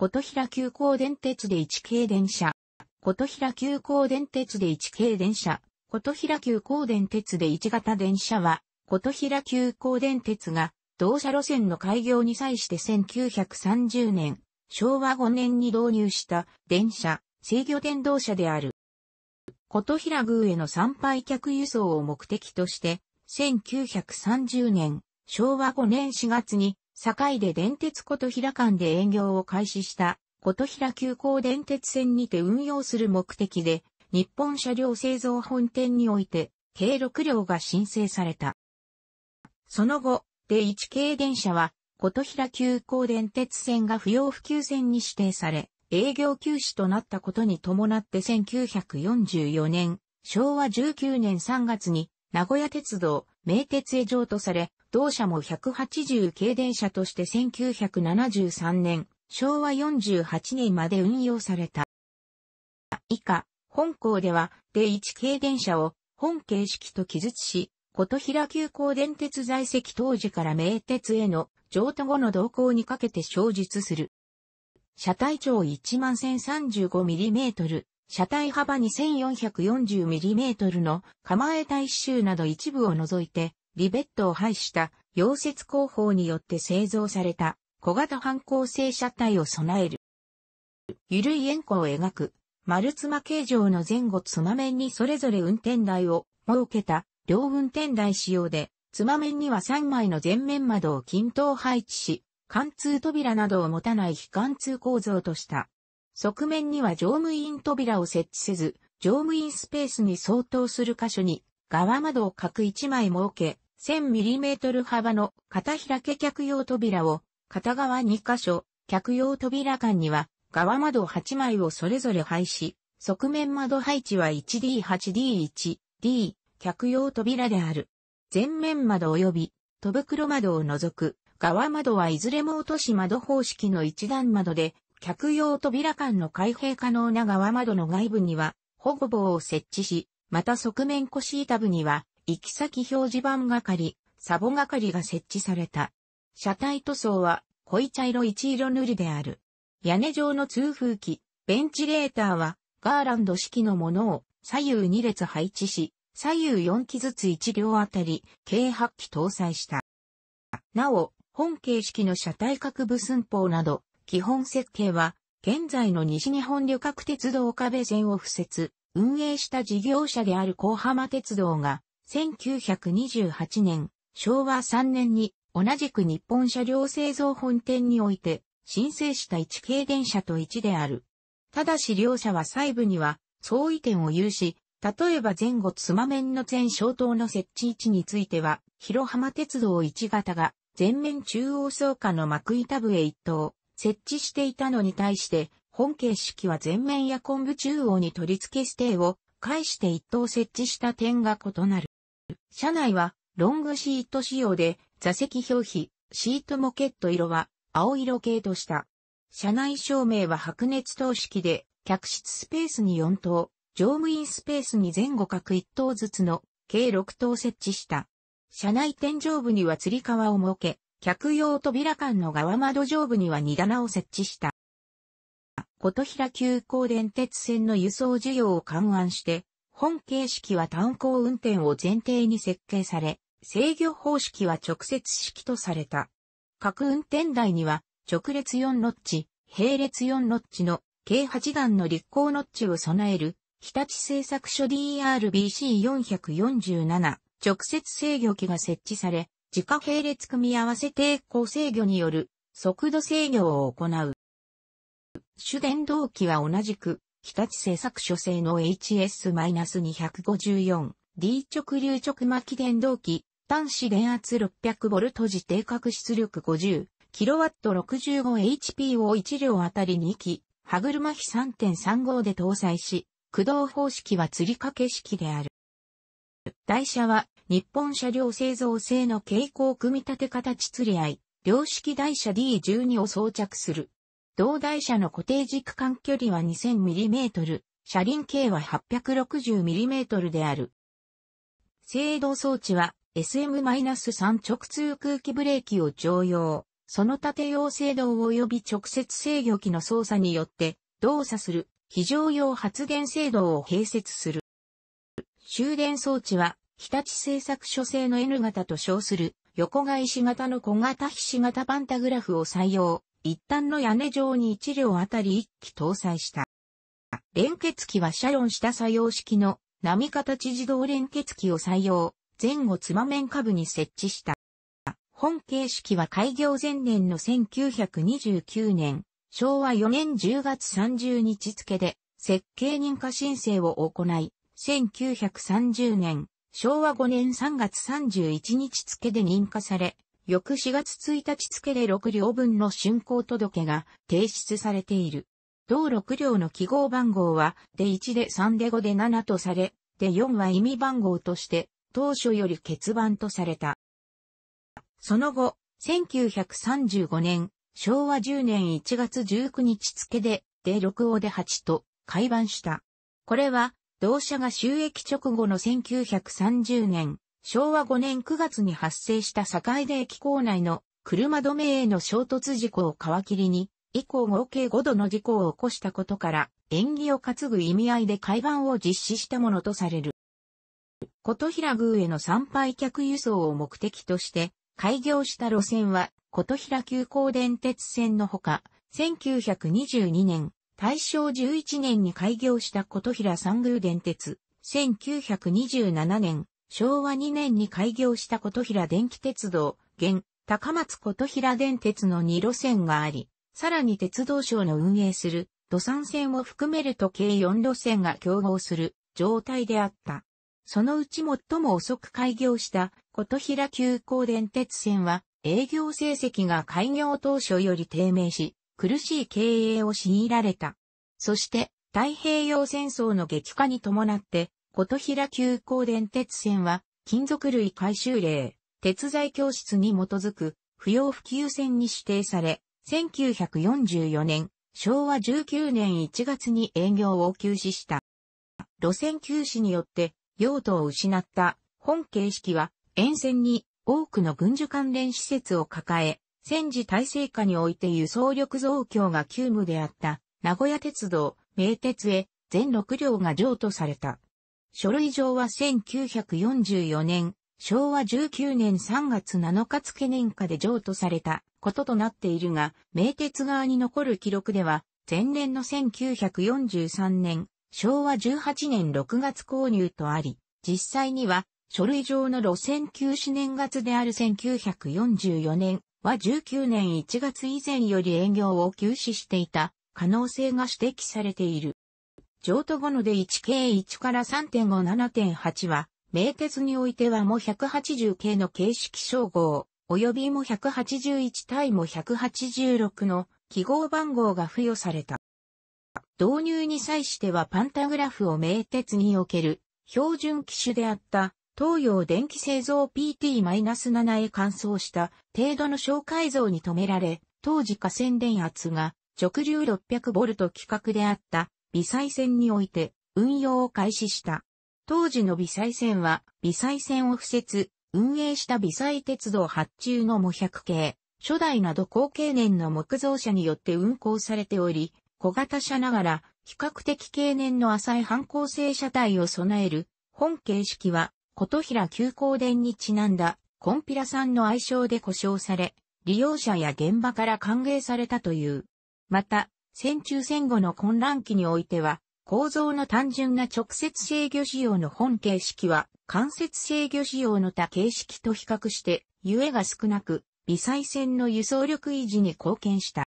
琴平急行電鉄で1系電車。琴平急行電鉄で1系電車。琴平急行電鉄で1型電車は、琴平急行電鉄が同社路線の開業に際して1930年、昭和5年に導入した電車、制御電動車である。琴平宮への参拝客輸送を目的として、1930年、昭和5年4月に堺で電鉄琴平間で営業を開始した琴平急行電鉄線にて運用する目的で、日本車両製造本店において、計6両が申請された。その後、で1系電車は、琴平急行電鉄線が不要不急線に指定され、営業休止となったことに伴って1944年、昭和19年3月に、名古屋鉄道、名鉄へ譲渡され、同社も180系電車として1973年、昭和48年まで運用された。以下、本校では、第1系電車を本形式と記述し、琴平急行電鉄在籍当時から名鉄への譲渡後の動向にかけて小述する。車体長1万 1035mm、車体幅 2440mm の構え体衆など一部を除いて、リベットを排した溶接工法によって製造された小型反光性車体を備える。ゆるい円弧を描く丸妻形状の前後妻面にそれぞれ運転台を設けた両運転台仕様で妻面には3枚の前面窓を均等配置し、貫通扉などを持たない非貫通構造とした。側面には乗務員扉を設置せず、乗務員スペースに相当する箇所に、側窓を各1枚設け、1000mm 幅の片開け客用扉を、片側2箇所、客用扉間には、側窓8枚をそれぞれ配し、側面窓配置は 1D8D1、D、客用扉である。前面窓及び、戸袋窓を除く、側窓はいずれも落とし窓方式の一段窓で、客用扉間の開閉可能な側窓の外部には、保護棒を設置し、また側面腰板部には、行き先表示板係、サボ係が設置された。車体塗装は濃い茶色一色塗りである。屋根上の通風機、ベンチレーターはガーランド式のものを左右2列配置し、左右4機ずつ1両あたり、計8機搭載した。なお、本形式の車体各部寸法など、基本設計は、現在の西日本旅客鉄道岡部線を付設、運営した事業者である小浜鉄道が、1928年、昭和3年に同じく日本車両製造本店において申請した1系電車と1である。ただし両社は細部には相違点を有し、例えば前後つま面の前小灯の設置位置については、広浜鉄道1型が前面中央倉下の幕板部へ1等、設置していたのに対して、本形式は前面や昆布中央に取り付け指定を返して1等設置した点が異なる。車内はロングシート仕様で座席表皮、シートモケット色は青色系とした。車内照明は白熱灯式で、客室スペースに4灯、乗務員スペースに前後各1灯ずつの計6灯設置した。車内天井部には吊り革を設け、客用扉間の側窓上部には荷棚を設置した。琴平急行電鉄線の輸送需要を勘案して、本形式は単行運転を前提に設計され、制御方式は直接式とされた。各運転台には、直列4ノッチ、並列4ノッチの計8段の立行ノッチを備える、日立製作所 DRBC447 直接制御機が設置され、自家並列組み合わせ抵抗制御による速度制御を行う。主電動機は同じく日立製作所製の HS-254、D 直流直巻電動機、端子電圧 600V 時定格出力 50kW65HP を1両あたり2機、歯車比3.35で搭載し、駆動方式は吊り掛け式である。台車は日本車両製造製の傾向組み立て形吊り合い、両式台車 D12 を装着する。同台車の固定軸間距離は 2000mm、車輪径は 860mm である。制動装置は SM-3 直通空気ブレーキを常用、その縦用制動及び直接制御機の操作によって動作する非常用発電制動を併設する。終電装置は日立製作所製の N 型と称する横返し型の小型ひし型パンタグラフを採用。一旦の屋根上に1両あたり1機搭載した。連結機はシャロンした作用式の波形自動連結機を採用、前後つま面下部に設置した。本形式は開業前年の1929年、昭和4年10月30日付で設計認可申請を行い、1930年、昭和5年3月31日付で認可され、翌4月1日付で6両分の竣工届が提出されている。同6両の記号番号は、で1で3で5で7とされ、で4は意味番号として、当初より欠番とされた。その後、1935年、昭和10年1月19日付で、で6王で8と、改版した。これは、同社が収益直後の1930年、昭和5年9月に発生した坂出駅構内の車止めへの衝突事故を皮切りに、以降合計5度の事故を起こしたことから、縁起を担ぐ意味合いで海岸を実施したものとされる。琴平宮への参拝客輸送を目的として、開業した路線は、琴平急行電鉄線のほか、1922年、大正11年に開業した琴平三宮電鉄、1927年、昭和2年に開業した琴平電気鉄道、現、高松琴平電鉄の2路線があり、さらに鉄道省の運営する土産線を含めると計4路線が競合する状態であった。そのうち最も遅く開業した琴平急行電鉄線は営業成績が開業当初より低迷し、苦しい経営を強いられた。そして太平洋戦争の激化に伴って琴平急行電鉄線は、金属類回収令、鉄材教室に基づく、不要不急線に指定され、1944年、昭和19年1月に営業を休止した。路線休止によって、用途を失った本形式は、沿線に多くの軍需関連施設を抱え、戦時体制下において輸送力増強が急務であった、名古屋鉄道、名鉄へ、全6両が譲渡された。書類上は1944年、昭和19年3月7日付年下で譲渡されたこととなっているが、名鉄側に残る記録では、前年の1943年、昭和18年6月購入とあり、実際には、書類上の路線休止年月である1944年は19年1月以前より営業を休止していた可能性が指摘されている。譲渡後ので 1K1 から3.57.8は、名鉄においてはも180系の形式称号、及びも181対も186の記号番号が付与された。導入に際してはパンタグラフを名鉄における標準機種であった東洋電気製造 PT-7 へ換装した程度の小改造に止められ、当時下線電圧が直流 600V 規格であった微細線において運用を開始した。当時の微細線は、微細線を付設、運営した微細鉄道発注の模100系、初代など後経年の木造車によって運行されており、小型車ながら、比較的経年の浅い反抗性車体を備える、本形式は、琴平急行電にちなんだ、コンピラさんの愛称で呼称され、利用者や現場から歓迎されたという。また、戦中戦後の混乱期においては、構造の単純な直接制御仕様の本形式は、間接制御仕様の他形式と比較して、ゆえが少なく、微細線の輸送力維持に貢献した。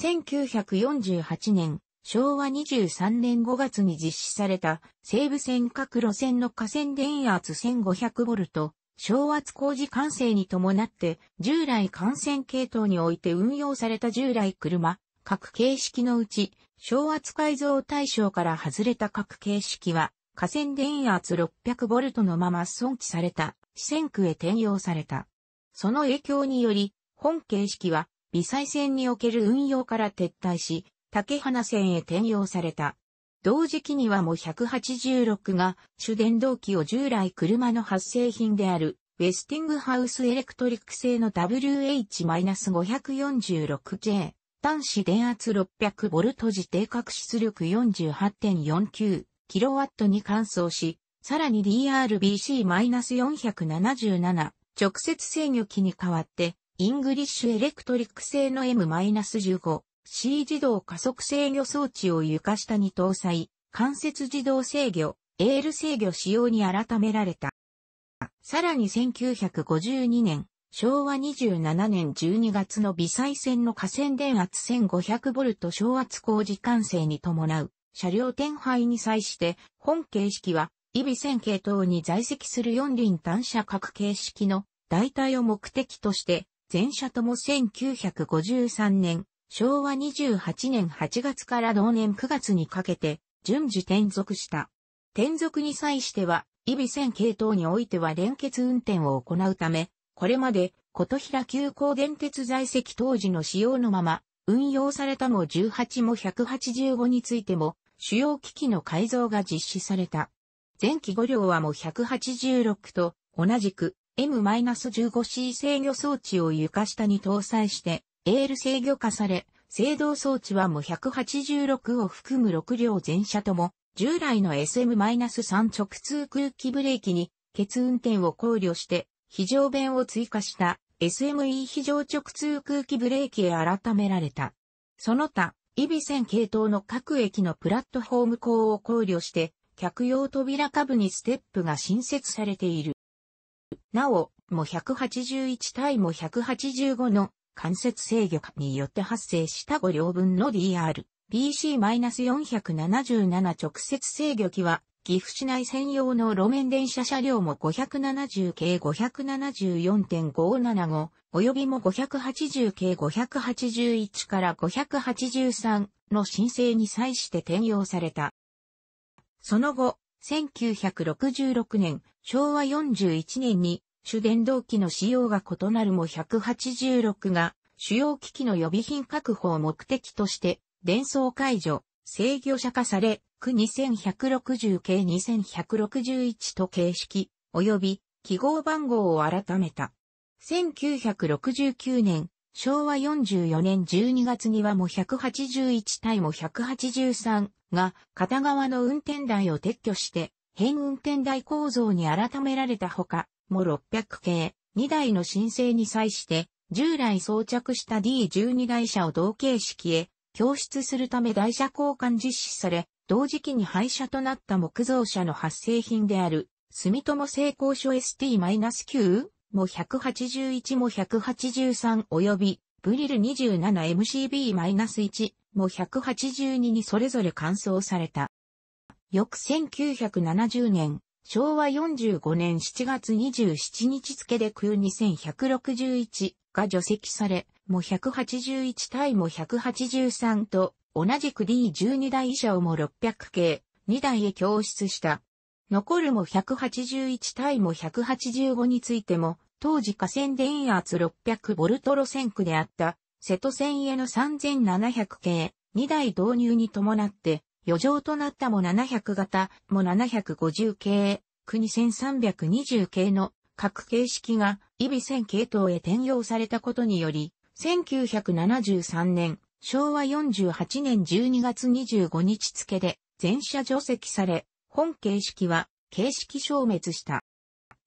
1948年、昭和23年5月に実施された西武線各路線の河川電圧 1500V、昭圧工事完成に伴って従来幹線系統において運用された従来車、各形式のうち、小圧改造対象から外れた各形式は、河川電圧 600V のまま損置された、四線区へ転用された。その影響により、本形式は、微細線における運用から撤退し、竹花線へ転用された。同時期にはも186が主電動機を従来車の発生品であるウェスティングハウスエレクトリック製の WH-546J 端子電圧 600V 時定格出力 48.49kW に換装し、さらに DRBC-477 直接制御機に代わって、イングリッシュエレクトリック製の M-15C 自動加速制御装置を床下に搭載、間接自動制御、エール制御仕様に改められた。さらに1952年、昭和27年12月の微細線の河川電圧 1500V 小圧工事完成に伴う車両転廃に際して本形式はイビ線系統に在籍する四輪単車各形式の代替を目的として全車とも1953年昭和28年8月から同年9月にかけて順次転属した。転属に際しては、イビ線系統においては連結運転を行うため、これまで琴平急行電鉄在籍当時の使用のまま、運用されたも18も185についても、主要機器の改造が実施された。前期5両はも186と、同じく M-15C 制御装置を床下に搭載して、エール制御化され、制動装置はも186を含む6両全車とも、従来の SM-3 直通空気ブレーキに、欠運転を考慮して、非常弁を追加した SME 非常直通空気ブレーキへ改められた。その他、イビセン系統の各駅のプラットフォーム項を考慮して、客用扉下部にステップが新設されている。なお、も181対も185の間接制御によって発生した5両分の DR、PC-477 直接制御機は岐阜市内専用の路面電車車両も570系574.575及びも580系581から583の申請に際して転用された。その後、1966年、昭和41年に主電動機の使用が異なるも186が主要機器の予備品確保を目的として、電装解除、制御者化され、2160系2161と形式、及び記号番号を改めた。1969年、昭和44年12月にはも181対も183が片側の運転台を撤去して、変運転台構造に改められたほか、も600系、2台の申請に際して、従来装着した D12 台車を同形式へ、供出するため台車交換実施され、同時期に廃車となった木造車の発生品である、住友製鋼所 ST-9 も181も183及び、ブリル 27MCB-1 も182にそれぞれ乾燥された。翌1970年、昭和45年7月27日付で空2161が除籍され、も181対も183と同じく D12 台以上も600系、2台へ供出した。残るも181対も185についても、当時河川電圧6 0 0ト路線区であった、瀬戸線への3700系、2台導入に伴って、余剰となったも700型、も750系、国1320系の各形式が、イビ1000系統へ転用されたことにより、1973年、昭和48年12月25日付で全車除籍され、本形式は形式消滅した。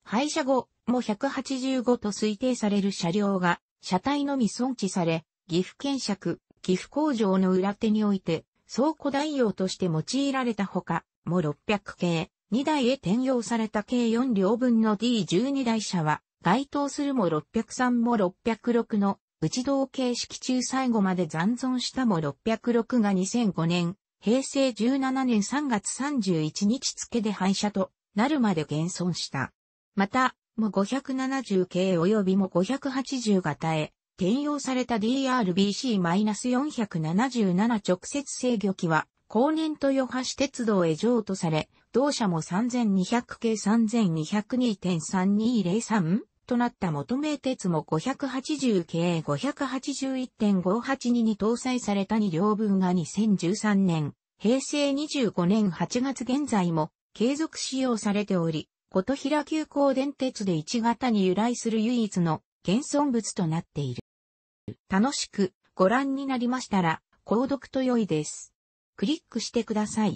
廃車後も185と推定される車両が車体のみ損置され、岐阜県尺、岐阜工場の裏手において倉庫代用として用いられたほか、も600系、2台へ転用された計4両分の D12 台車は、該当するも603も606の内道形式中最後まで残存したも606が2005年、平成17年3月31日付で廃車となるまで現存した。また、も570系及びも580型へ転用された DRBC-477 直接制御機は、後年豊橋鉄道へ譲渡され、同社も3200系 3202.3203? となった元名鉄も580系581.582に搭載された2両分が2013年、平成25年8月現在も継続使用されており、琴平急行電鉄で1型に由来する唯一の現存物となっている。楽しくご覧になりましたら、購読と良いです。クリックしてください。